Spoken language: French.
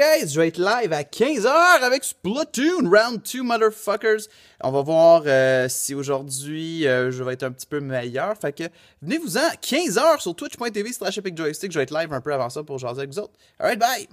Guys, je vais être live à 15h avec Splatoon Round 2 Motherfuckers. On va voir euh, si aujourd'hui euh, je vais être un petit peu meilleur. Fait que venez-vous-en 15h sur twitch.tv slash Joystick. Je vais être live un peu avant ça pour jaser avec vous autres. Alright, bye!